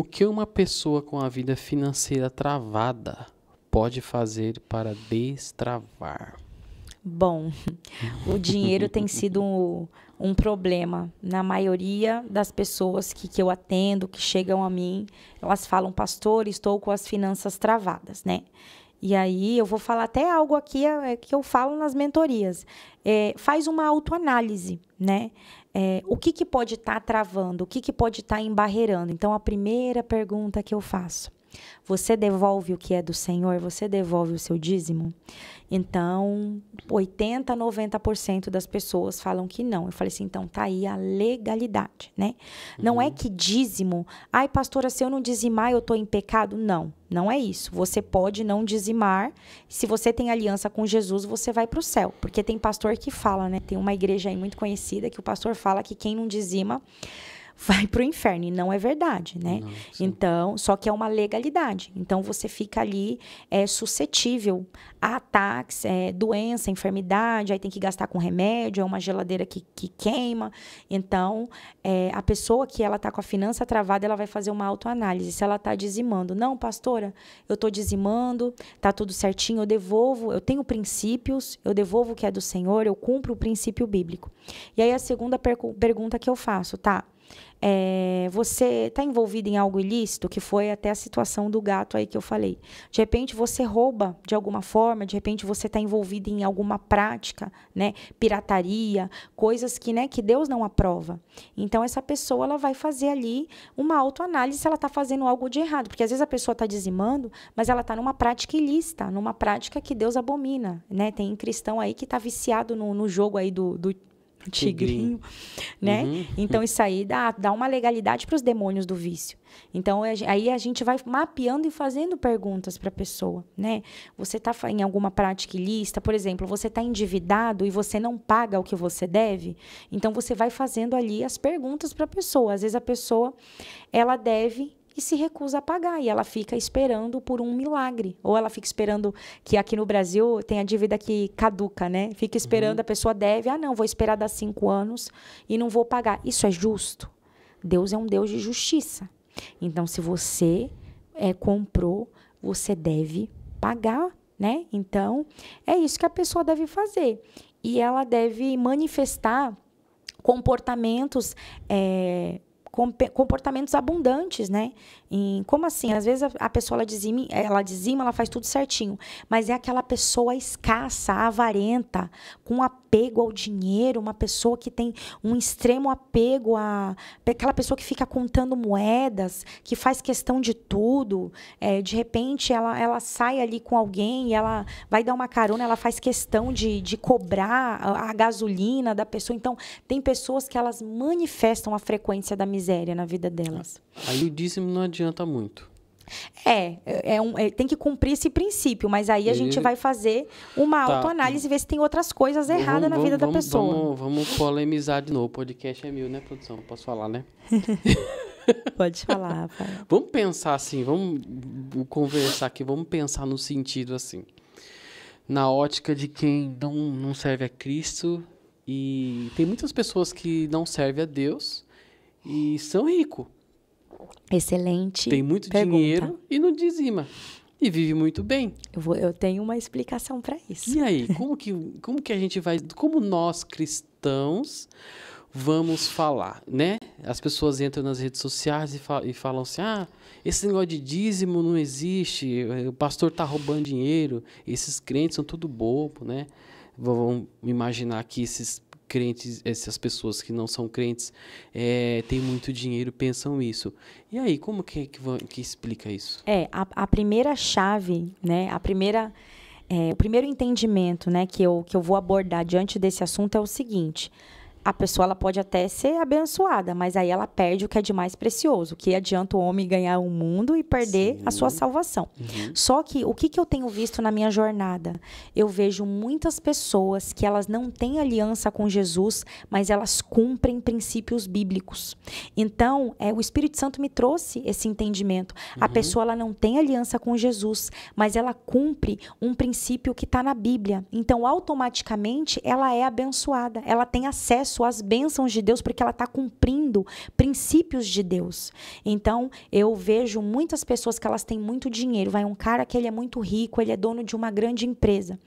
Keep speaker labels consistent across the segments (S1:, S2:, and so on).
S1: O que uma pessoa com a vida financeira travada pode fazer para destravar?
S2: Bom, o dinheiro tem sido um, um, problema. Na maioria das pessoas que, que eu atendo, que chegam a mim, elas falam, pastor, estou com as finanças travadas, né? E aí eu vou falar até algo aqui é, é que eu falo nas mentorias. É, faz uma autoanálise, né? é, o que, que pode estar tá travando, o que, que pode estar tá embarreirando. Então, a primeira pergunta que eu faço você devolve o que é do Senhor, você devolve o seu dízimo? Então, 80, 90% das pessoas falam que não. Eu falei assim, então tá aí a legalidade, né? Uhum. Não é uhum. que dízimo, ai pastora, se eu não dizimar eu tô em pecado? Não, não é isso. Você pode não dizimar. Se você tem aliança com Jesus, você vai para o céu, porque tem pastor que fala, né? Tem uma igreja aí muito conhecida que o pastor fala que quem não dizima vai para o inferno. E não é verdade, né? Não, então, só que é uma legalidade. Então, você fica ali é, suscetível a ataques, é, doença, enfermidade, aí tem que gastar com remédio, é uma geladeira que, que queima. Então, é, a pessoa que ela está com a finança travada, ela vai fazer uma autoanálise. Se ela está dizimando, não, pastora, eu estou dizimando, tá tudo certinho, eu devolvo, eu tenho princípios, eu devolvo o que é do Senhor, eu cumpro o princípio bíblico. E aí a segunda pergunta que eu faço, tá? é, você está envolvido em algo ilícito, que foi até a situação do gato aí que eu falei. De repente você rouba de alguma forma, de repente você está envolvido em alguma prática, né? Pirataria, coisas que, né, que Deus não aprova. Então essa pessoa ela vai fazer ali uma autoanálise se ela está fazendo algo de errado, porque às vezes a pessoa está dizimando, mas ela está numa prática ilícita, numa prática que Deus abomina, né? Tem cristão aí que está viciado no, no jogo aí do, do,
S1: tigrinho, tigrinho. né? Uhum.
S2: Então isso aí dá, dá uma legalidade para os demônios do vício. Então aí a gente vai mapeando e fazendo perguntas para a pessoa, né? Você está em alguma prática ilícita, por exemplo, você está endividado e você não paga o que você deve, então você vai fazendo ali as perguntas para a pessoa. Às vezes a pessoa ela deve e se recusa a pagar. E ela fica esperando por um milagre. Ou ela fica esperando que aqui no Brasil tem a dívida que caduca, né? Fica esperando, uhum. a pessoa deve, ah, não, vou esperar dar cinco anos e não vou pagar. Isso é justo? Deus é um Deus de justiça. Então, se você é, comprou, você deve pagar, né? Então, é isso que a pessoa deve fazer. E ela deve manifestar comportamentos é, comportamentos abundantes, né? E como assim? Às vezes a pessoa ela dizima, ela dizima, ela faz tudo certinho, mas é aquela pessoa escassa, avarenta, com a apego ao dinheiro, uma pessoa que tem um extremo apego a. aquela pessoa que fica contando moedas, que faz questão de tudo, é, de repente ela, ela sai ali com alguém e ela vai dar uma carona, ela faz questão de, de cobrar a, a gasolina da pessoa. Então, tem pessoas que elas manifestam a frequência da miséria na vida delas.
S1: Aí o dízimo não adianta muito.
S2: É, é, é, um, é, tem que cumprir esse princípio, mas aí a e... gente vai fazer uma tá. autoanálise e ver se tem outras coisas erradas vamos, na vida vamos, da pessoa.
S1: Vamos, vamos, polemizar de novo. O podcast é meu, né, produção? Posso falar, né? Pode falar, pai. Vamos pensar assim, vamos conversar aqui, vamos pensar no sentido assim. Na ótica de quem não, não serve a Cristo e tem muitas pessoas que não servem a Deus e são ricos
S2: Excelente.
S1: Tem muito pergunta. dinheiro e não dizima. E vive muito bem. Eu, vou, eu tenho uma explicação para isso. E aí, como que, como que a gente vai. Como nós cristãos vamos falar, né? As pessoas entram nas redes sociais e, falam, e falam assim: ah, esse negócio de dízimo não existe, o pastor está roubando dinheiro, esses crentes são tudo bobo, né? Vão imaginar que esses crentes, essas pessoas que não são crentes, é, têm muito dinheiro, pensam isso. E aí, como que, é que, que explica isso?
S2: É, a, a, primeira chave, né, a primeira, é, o primeiro entendimento né, que, eu, que eu vou abordar diante desse assunto é o seguinte: a pessoa ela pode até ser abençoada, mas aí ela perde o que é de mais precioso, que adianta o homem ganhar o mundo e perder Sim. a sua salvação. Uhum. Só que o que, que eu tenho visto na minha jornada? Eu vejo muitas pessoas que elas não têm aliança com Jesus, mas elas cumprem princípios bíblicos. Então, é, o Espírito Santo me trouxe esse entendimento. Uhum. A pessoa ela não tem aliança com Jesus, mas ela cumpre um princípio que está na Bíblia. Então, automaticamente, ela é abençoada, ela tem acesso abençoar as bênçãos de Deus, porque ela está cumprindo princípios de Deus. Então, eu vejo muitas pessoas que elas têm muito dinheiro. Vai um cara que ele é muito rico, ele é dono de uma grande empresa.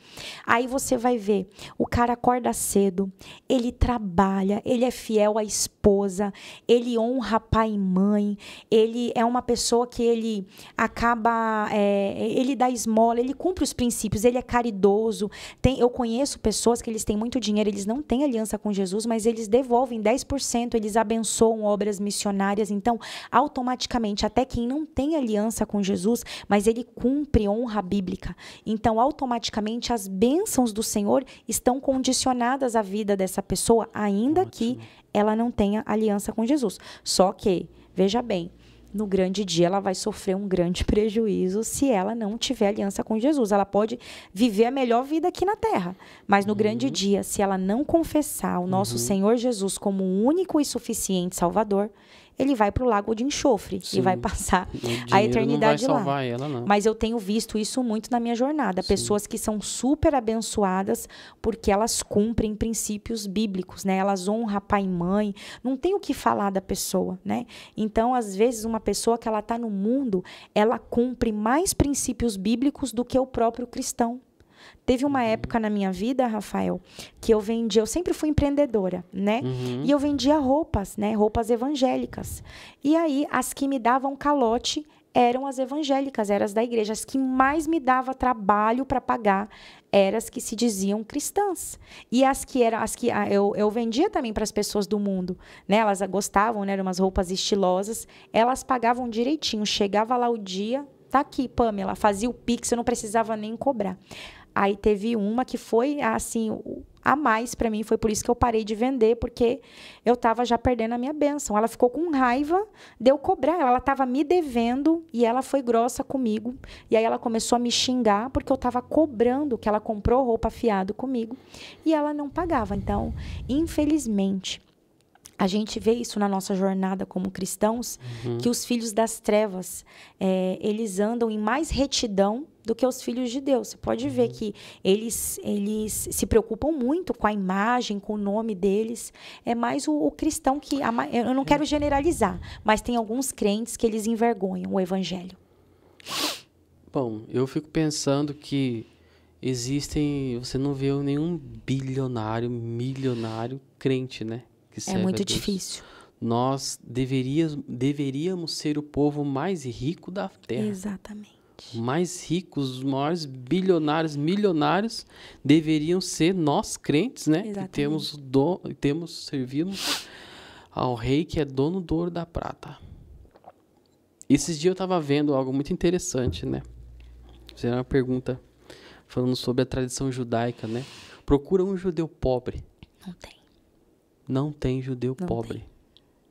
S2: Aí você vai ver, o cara acorda cedo, ele trabalha, ele é fiel à esposa, ele honra pai e mãe, ele é uma pessoa que ele acaba, é, ele dá esmola, ele cumpre os princípios, ele é caridoso. Tem, eu conheço pessoas que eles têm muito dinheiro, eles não têm aliança com Jesus, mas mas eles devolvem 10%, eles abençoam obras missionárias. Então, automaticamente, até quem não tem aliança com Jesus, mas ele cumpre honra bíblica. Então, automaticamente, as bênçãos do Senhor estão condicionadas à vida dessa pessoa, ainda Ótimo. que ela não tenha aliança com Jesus. Só que, veja bem, no grande dia ela vai sofrer um grande prejuízo se ela não tiver aliança com Jesus. Ela pode viver a melhor vida aqui na terra, mas no uhum. grande dia, se ela não confessar o nosso uhum. Senhor Jesus como o único e suficiente Salvador, ele vai para o lago de enxofre Sim. e vai passar a eternidade não vai lá. Ela, não. Mas eu tenho visto isso muito na minha jornada, Sim. pessoas que são super abençoadas porque elas cumprem princípios bíblicos, né? Elas honram pai e mãe. Não tem o que falar da pessoa, né? Então, às vezes uma pessoa que ela está no mundo, ela cumpre mais princípios bíblicos do que o próprio cristão. Teve uma uhum. época na minha vida, Rafael, que eu vendia, eu sempre fui empreendedora, né? Uhum. E eu vendia roupas, né? Roupas evangélicas. E aí, as que me davam calote eram as evangélicas, eram as da igreja. As que mais me dava trabalho para pagar eram as que se diziam cristãs. E as que eram, as que ah, eu, eu vendia também para as pessoas do mundo. Né? Elas gostavam, né? eram umas roupas estilosas. Elas pagavam direitinho. Chegava lá o dia, tá aqui, Pamela, fazia o pix, eu não precisava nem cobrar. Aí teve uma que foi assim, a mais para mim, foi por isso que eu parei de vender, porque eu estava já perdendo a minha benção. Ela ficou com raiva de eu cobrar, ela estava me devendo e ela foi grossa comigo. E aí ela começou a me xingar porque eu estava cobrando que ela comprou roupa fiado comigo e ela não pagava. Então, infelizmente, a gente vê isso na nossa jornada como cristãos, uhum. que os filhos das trevas, é, eles andam em mais retidão do que os filhos de Deus. Você pode uhum. ver que eles, eles se preocupam muito com a imagem, com o nome deles. É mais o, o cristão que... Eu não quero generalizar, mas tem alguns crentes que eles envergonham o evangelho.
S1: Bom, eu fico pensando que existem... Você não vê nenhum bilionário, milionário crente, né? que é serve É muito difícil. Nós deveríamos, deveríamos ser o povo mais rico da terra. Exatamente. Mais ricos, os maiores bilionários, milionários deveriam ser nós crentes, né? Exatamente. Que temos do, temos servimos ao rei que é dono do ouro da prata. Esses dias eu estava vendo algo muito interessante, né? Fizeram uma pergunta falando sobre a tradição judaica, né? Procura um judeu pobre. Não tem. Não tem judeu não pobre. Tem.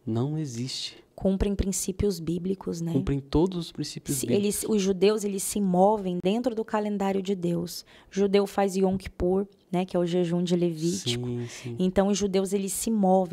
S1: Não existe.
S2: Cumprem princípios bíblicos, né? Cumprem
S1: todos os princípios se bíblicos.
S2: Eles, os judeus, eles se movem dentro do calendário de Deus. O judeu faz Yom Kippur, né, que é o jejum de Levítico. Sim, sim. Então os judeus eles se movem